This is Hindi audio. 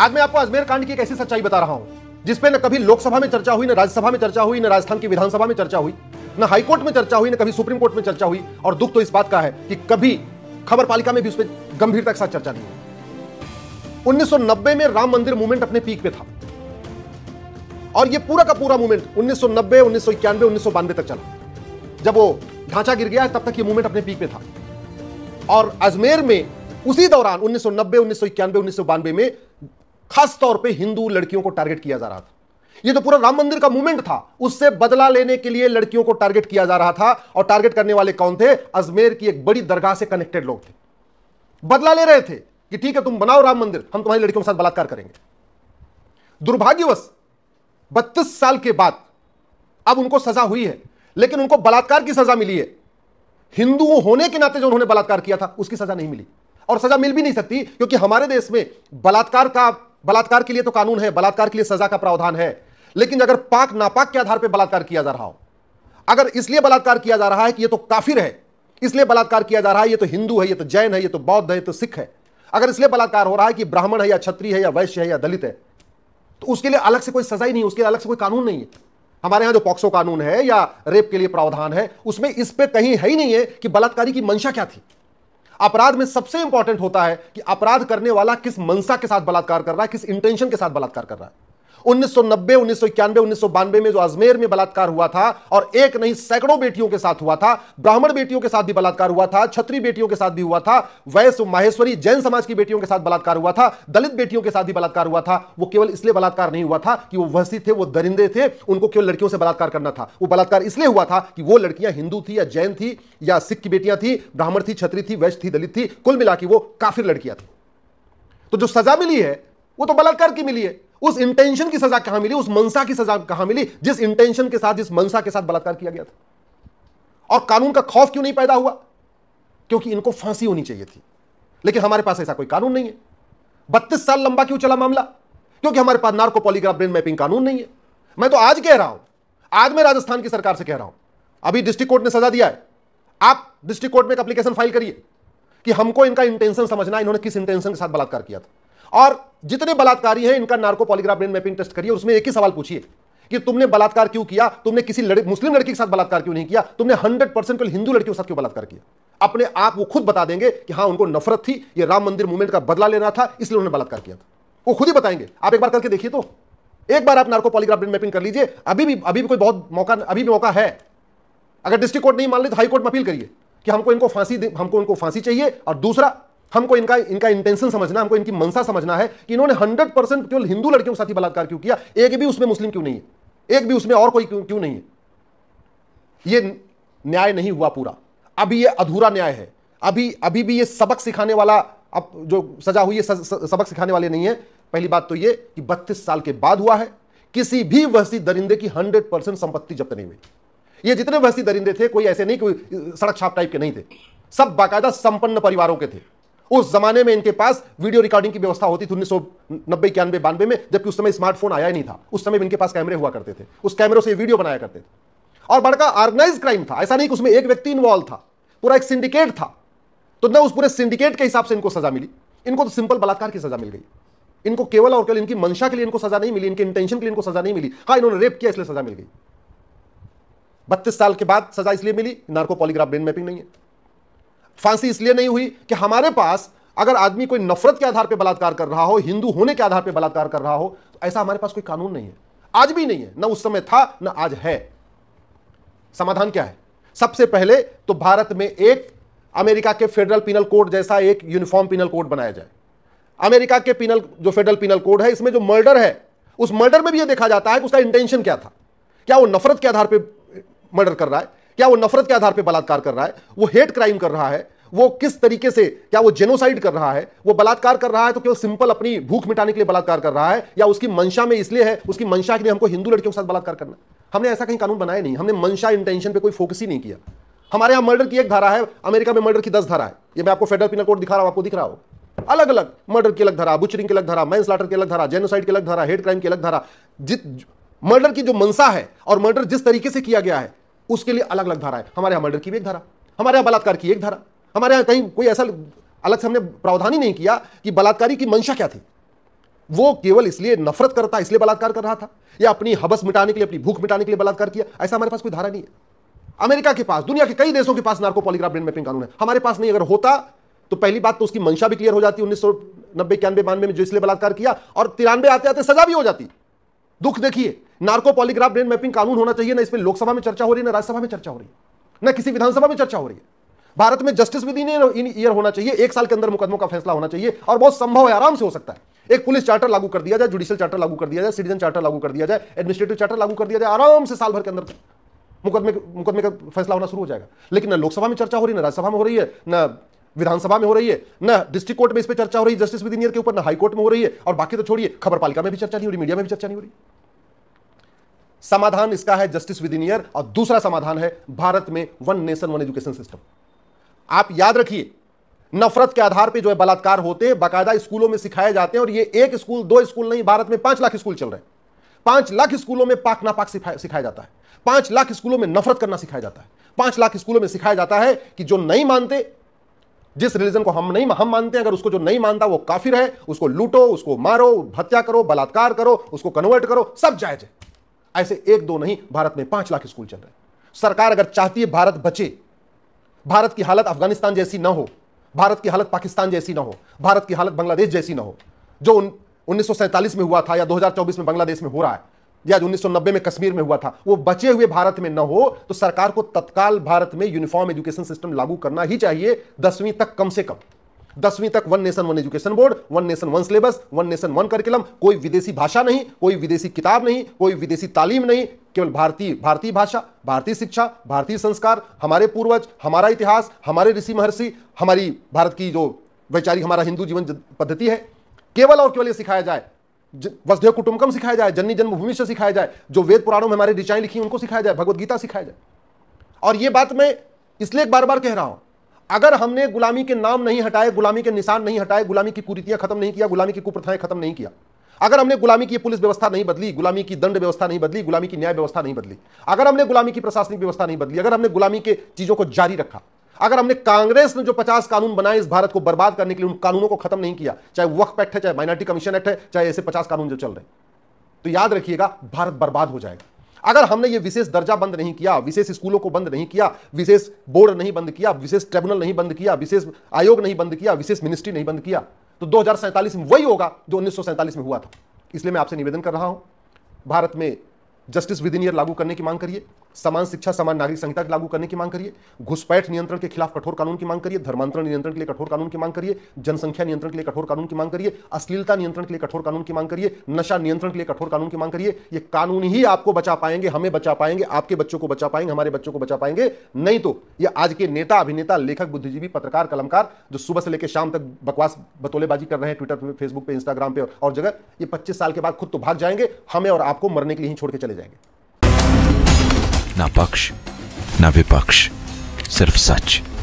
आज मैं आपको अजमेर कांड की एक ऐसी सच्चाई बता रहा हूं जिसपे न कभी लोकसभा में चर्चा हुई न राज्यसभा में चर्चा हुई न राजस्थान की विधानसभा में चर्चा हुई न हाईकोर्ट में चर्चा हुई न कभी सुप्रीम कोर्ट में चर्चा हुई और दुख तो इस बात का है कि कभी खबर पालिका में भी उस पर गंभीरता के साथ चर्चा नहीं उन्नीस में राम मंदिर मूवमेंट अपने पीक पे था और ये पूरा का पूरा मूवमेंट 1990, उन्नीस सौ इक्यानवे उन्नीस तक चला जब वो ढांचा गिर गया तब तक ये मूवमेंट अपने पीक पे था और अजमेर में उसी दौरान 1990, उन्नीस सौ इक्यानवे उन्नीस में खास तौर पे हिंदू लड़कियों को टारगेट किया जा रहा था ये तो पूरा राम मंदिर का मूवमेंट था उससे बदला लेने के लिए लड़कियों को टारगेट किया जा रहा था और टारगेट करने वाले कौन थे अजमेर की एक बड़ी दरगाह से कनेक्टेड लोग थे बदला ले रहे थे कि ठीक है तुम बनाओ राम मंदिर हम तुम्हारी लड़कियों के साथ बलात्कार करेंगे दुर्भाग्यवश बत्तीस साल के बाद अब उनको सजा हुई है लेकिन उनको बलात्कार की सजा मिली है हिंदू होने के नाते जो उन्होंने बलात्कार किया था उसकी सजा नहीं मिली और सजा मिल भी नहीं सकती क्योंकि हमारे देश में बलात्कार का बलात्कार के लिए तो कानून है बलात्कार के लिए सजा का प्रावधान है लेकिन अगर पाक नापाक के आधार पर बलात्कार किया जा रहा हो अगर इसलिए बलात्कार किया जा रहा है कि यह तो काफिर है इसलिए बलात्कार किया जा रहा है ये तो हिंदू है ये तो जैन है यह तो बौद्ध है ये तो सिख है अगर इसलिए बलात्कार हो रहा है कि ब्राह्मण है या छत्री है या वैश्य है या दलित है तो उसके लिए अलग से कोई सजा ही नहीं उसके लिए अलग से कोई कानून नहीं है हमारे यहां जो पॉक्सो कानून है या रेप के लिए प्रावधान है उसमें इस पर कहीं है ही नहीं है कि बलात्कारी की मंशा क्या थी अपराध में सबसे इंपॉर्टेंट होता है कि अपराध करने वाला किस मनसा के साथ बलात्कार कर रहा है किस इंटेंशन के साथ बलात्कार कर रहा है उन्नीस सौ नब्बे उन्नीस सौ इक्यानवे उन्नीस सौ बानवे में जो अजमेर में बलात्कार हुआ था और एक नहीं सैकड़ों बेटियों के साथ हुआ था ब्राह्मण बेटियों के साथ भी बलात्कार हुआ था छत्री बेटियों के साथ भी हुआ था वैश्य माहेश्वरी जैन समाज की बेटियों के साथ बलात्कार हुआ था दलित बेटियों के साथ भी बलात्कार हुआ था वो केवल इसलिए बलात्कार नहीं हुआ था कि वो वसी थे वो दरिंदे थे उनको केवल लड़कियों से बलात्कार करना था वो बलात्कार इसलिए हुआ था कि वो लड़कियां हिंदू थी या जैन थी या सिख की बेटियां थी ब्राह्मण थी छत्री थी वैश्य थी दलित थी कुल मिला वो काफिर लड़कियां थी तो जो सजा मिली है वो तो बलात्कार की मिली है उस इंटेंशन की सजा कहां मिली उस मनसा की सजा कहां मिली जिस इंटेंशन के साथ जिस मनसा के साथ बलात्कार किया गया था और कानून का खौफ क्यों नहीं पैदा हुआ क्योंकि इनको फांसी होनी चाहिए थी लेकिन हमारे पास ऐसा कोई कानून नहीं है बत्तीस साल लंबा क्यों चला मामला क्योंकि हमारे पास नार्को पॉलीग्राफ ब्रेन मैपिंग कानून नहीं है मैं तो आज कह रहा हूं आज मैं राजस्थान की सरकार से कह रहा हूं अभी डिस्ट्रिक्ट कोर्ट ने सजा दिया है आप डिस्ट्रिक्ट कोर्ट में एक एप्लीकेशन फाइल करिए कि हमको इनका इंटेंशन समझना इन्होंने किस इंटेंशन के साथ बलात्कार किया था और जितने बलात्कारी हैं इनका narco polygraph brain mapping test करिए उसमें एक ही सवाल पूछिए कि तुमने बलात्कार क्यों किया तुमने किसी लड़... मुस्लिम लड़की के साथ बलात्कार क्यों नहीं किया तुमने हंड्रेड परसेंट कल हिंदू लड़की के साथ क्यों बलात्कार किया अपने आप वो खुद बता देंगे कि हाँ उनको नफरत थी ये राम मंदिर मूवमेंट का बदला लेना था इसलिए उन्होंने बलात्कार किया था वो खुद ही बताएंगे आप एक बार करके देखिए तो एक बार आप नार्को पॉलीग्राफ ब्रेन मैपिंग कर लीजिए अभी भी अभी भी कोई बहुत मौका अभी भी मौका है अगर डिस्ट्रिक्ट कोर्ट नहीं मान ली तो हाईकोर्ट में अपील करिए कि हमको इनको फांसी हमको इनको फांसी चाहिए और दूसरा हमको इनका इनका इंटेंशन समझना हमको इनकी मनसा समझना है कि इन्होंने हंड्रेड परसेंट केवल हिंदू लड़कियों के साथ ही बलात्कार क्यों किया एक भी उसमें मुस्लिम क्यों नहीं है एक भी उसमें और कोई क्यों क्यों नहीं है ये न्याय नहीं हुआ पूरा अभी ये अधूरा न्याय है अभी अभी भी ये सबक सिखाने वाला अब जो सजा हुई है सबक सिखाने वाले नहीं है पहली बात तो ये कि बत्तीस साल के बाद हुआ है किसी भी वहसी दरिंदे की हंड्रेड परसेंट संपत्ति जब्त नहीं हुई ये जितने वहसी दरिंदे थे कोई ऐसे नहीं कोई सड़क छाप टाइप के नहीं थे सब बाकायदा संपन्न परिवारों के थे उस जमाने में इनके पास वीडियो रिकॉर्डिंग की व्यवस्था होती थी उन्नीस सौ नब्बे इक्यानवे बानवे में जबकि उस समय स्मार्टफोन आया ही नहीं था उस समय इनके पास कैमरे हुआ करते थे उस कैमरों से वीडियो बनाया करते थे और बड़का ऑर्गेनाइज क्राइम था ऐसा नहीं कि उसमें एक व्यक्ति इन्वॉल्व था पूरा एक सिंडिकेट था तो न उस पूरे सिंडिकेट के हिसाब से इनको सजा मिली इनको तो सिंपल बलात्कार की सजा मिल गई इनको केवल और केवल इनकी मंशा के लिए इनको सजा नहीं मिली इनके इंटेंशन के लिए इनको सजा नहीं मिली हाँ इन्होंने रेप किया इसलिए सजा मिल गई बत्तीस साल के बाद सजा इसलिए मिली नार्को पॉलीग्राफ ब्रेन मैपिंग नहीं है फांसी इसलिए नहीं हुई कि हमारे पास अगर आदमी कोई नफरत के आधार पर बलात्कार कर रहा हो हिंदू होने के आधार पर बलात्कार कर रहा हो तो ऐसा हमारे पास कोई कानून नहीं है आज भी नहीं है ना उस समय था ना आज है समाधान क्या है सबसे पहले तो भारत में एक अमेरिका के फेडरल पिनल कोड जैसा एक यूनिफॉर्म पिनल कोड बनाया जाए अमेरिका के पिनल जो फेडरल पिनल कोड है इसमें जो मर्डर है उस मर्डर में भी यह देखा जाता है कि उसका इंटेंशन क्या था क्या वो नफरत के आधार पर मर्डर कर रहा है क्या वो नफरत के आधार पर बलात्कार कर रहा है वो हेट क्राइम कर रहा है वो किस तरीके से क्या वो जेनोसाइड कर रहा है वो बलात्कार कर रहा है तो केवल सिंपल अपनी भूख मिटाने के लिए बलात्कार कर रहा है या उसकी मंशा में इसलिए है उसकी मंशा के लिए हमको हिंदू लड़कियों के साथ बलात्कार करना हमने ऐसा कहीं कानून बनाया नहीं हमने मंशा इंटेंशन पे कोई फोकस ही नहीं किया हमारे यहां मर्डर की एक धारा है अमेरिका में मर्डर की दस धारा है ये मैं आपको फेडरल पिनल कोड दिखा रहा हूं आपको दिख रहा हो अलग अलग मर्डर की अलग धारा बुचरिंग की अलग धारा मैं स्लाटर की अलग धारा जेनोसाइड की अलग धारा हेड क्राइम की अलग धारा जित मर्डर की जो मनसा है और मर्डर जिस तरीके से किया गया है उसके लिए अलग अलग धारा है हमारे यहाँ मर्डर की भी एक धारा हमारे यहाँ बलात्कार की एक धारा हमारे यहाँ कहीं कोई ऐसा अलग से हमने प्रावधान ही नहीं किया कि बलात्कारी की मंशा क्या थी वो केवल इसलिए नफरत करता इसलिए बलात्कार कर रहा था या अपनी हबस मिटाने के लिए अपनी भूख मिटाने के लिए बलात्कार किया ऐसा हमारे पास कोई धारा नहीं है अमेरिका के पास दुनिया के कई देशों के पास नार्को पॉलीग्राफ ब्रेन मैपिंग कानून है हमारे पास नहीं अगर होता तो पहली बात तो उसकी मंशा भी क्लियर हो जाती उन्नीस सौ नब्बे इक्यानवे बानवे में जो इसलिए बलात्कार किया और तिरानवे आते आते सजा भी हो जाती दुख देखिए नार्को पॉलीग्राफ ब्रेन मैपिंग कानून होना चाहिए ना इसमें लोकसभा में चर्चा हो रही है ना राज्यसभा में चर्चा हो रही है ना किसी विधानसभा में चर्चा हो रही है भारत में जस्टिस विद इन ईयर होना चाहिए एक साल के अंदर मुकदमों का फैसला होना चाहिए और बहुत संभव है आराम से हो सकता है एक पुलिस चार्टर लागू कर दिया जाए जुडिशियल चार्टर लागू कर दिया जाए सिटीजन चार्टर लागू कर दिया जाए एडमिनिस्ट्रेटिव चार्टर लागू कर दिया जाए आराम से साल भर के अंदर मुकदमे मुकदमे का फैसला होना शुरू हो जाएगा लेकिन ना लोकसभा में चर्चा हो रही है ना राज्यसभा में हो रही है ना विधानसभा में हो रही है ना डिस्ट्रिक्ट कोर्ट में इस पर चर्चा हो रही है जस्टिस विद विधिनियर के ऊपर ना हाईकोर्ट में हो रही है और बाकी तो छोड़िए खबर पालिका में भी चर्चा नहीं हो रही मीडिया में भी चर्चा नहीं हो रही समाधान इसका है जस्टिस विद विधिनियर और दूसरा समाधान है भारत में one nation one education system आप याद रखिए नफरत के आधार पर जो है बलात्कार होते हैं बाकायदा स्कूलों में सिखाए जाते हैं और ये एक स्कूल दो स्कूल नहीं भारत में पांच लाख स्कूल चल रहे हैं पांच लाख स्कूलों में पाक नापाक सिखाया जाता है पांच लाख स्कूलों में नफरत करना सिखाया जाता है पांच लाख स्कूलों में सिखाया जाता है कि जो नहीं मानते जिस रिलीजन को हम नहीं हम मानते हैं अगर उसको जो नहीं मानता वो काफिर है उसको लूटो उसको मारो हत्या करो बलात्कार करो उसको कन्वर्ट करो सब जायज है ऐसे एक दो नहीं भारत में पांच लाख स्कूल चल रहे हैं सरकार अगर चाहती है भारत बचे भारत की हालत अफगानिस्तान जैसी ना हो भारत की हालत पाकिस्तान जैसी ना हो भारत की हालत बांग्लादेश जैसी ना हो जो उन्नीस में हुआ था या 2024 में बांग्लादेश में हो रहा है या उन्नीस में कश्मीर में हुआ था वो बचे हुए भारत में न हो तो सरकार को तत्काल भारत में यूनिफॉर्म एजुकेशन सिस्टम लागू करना ही चाहिए दसवीं तक कम से कम दसवीं तक one nation one education board one nation one syllabus one nation one curriculum कोई विदेशी भाषा नहीं कोई विदेशी किताब नहीं कोई विदेशी तालीम नहीं केवल भारतीय भारतीय भाषा भारतीय शिक्षा भारतीय संस्कार हमारे पूर्वज हमारा इतिहास हमारे ऋषि महर्षि हमारी भारत की जो वैचारिक हमारा हिंदू जीवन पद्धति है केवल और केवल ये सिखाया जाए वसुदेव कुटुंबकम सिखाया जाए जन्नी जन्मभूमि से सिखाया जाए जो वेद पुराणों में हमारी ऋचाएं लिखी उनको सिखाया जाए भगवदगीता सिखाया जाए और ये बात मैं इसलिए बार बार कह रहा हूं अगर हमने गुलामी के नाम नहीं हटाए गुलामी के निशान नहीं हटाए गुलामी की कुरीतियां खत्म नहीं किया गुलामी की कुप्रथाएं खत्म नहीं किया अगर हमने गुलामी की पुलिस व्यवस्था नहीं बदली गुलामी की दंड व्यवस्था नहीं बदली गुलामी की न्याय व्यवस्था नहीं बदली अगर हमने गुलामी की प्रशासनिक व्यवस्था नहीं बदली अगर हमने गुलामी के चीजों को जारी रखा अगर हमने कांग्रेस ने जो 50 कानून बनाए इस भारत को बर्बाद करने के लिए उन कानूनों को खत्म नहीं किया चाहे वक्फ एक्ट है चाहे माइनॉरिटी कमीशन एक्ट है चाहे ऐसे 50 कानून जो चल रहे तो याद रखिएगा भारत बर्बाद हो जाएगा अगर हमने ये विशेष दर्जा बंद नहीं किया विशेष स्कूलों को बंद नहीं किया विशेष बोर्ड नहीं बंद किया विशेष ट्रिब्यूनल नहीं बंद किया विशेष आयोग नहीं बंद किया विशेष मिनिस्ट्री नहीं बंद किया तो दो में वही होगा जो उन्नीस में हुआ था इसलिए मैं आपसे निवेदन कर रहा हूं भारत में जस्टिस विद इन ईयर लागू करने की मांग करिए समान शिक्षा समान नागरिक संहिता लागू करने की मांग करिए घुसपैठ नियंत्रण के खिलाफ कठोर कानून की मांग करिए धर्मांतरण नियंत्रण के लिए कठोर कानून की मांग करिए जनसंख्या नियंत्रण के लिए कठोर कानून की मांग करिए अश्लीलता नियंत्रण के लिए कठोर कानून की मांग करिए नशा नियंत्रण के लिए कठोर कानून की मांग करिए ये कानून ही आपको बचा पाएंगे हमें बचा पाएंगे आपके बच्चों को बचा पाएंगे हमारे बच्चों को बचा पाएंगे नहीं तो ये आज के नेता अभिनेता लेखक बुद्धिजीवी पत्रकार कलमकार जो सुबह से लेकर शाम तक बकवास बतोलेबाजी कर रहे हैं ट्विटर पर फेसबुक पर इंस्टाग्राम पर और जगह ये पच्चीस साल के बाद खुद तो भाग जाएंगे हमें और आपको मरने के लिए ही छोड़ के चले चले जाएंगे ना पक्ष ना विपक्ष सिर्फ सच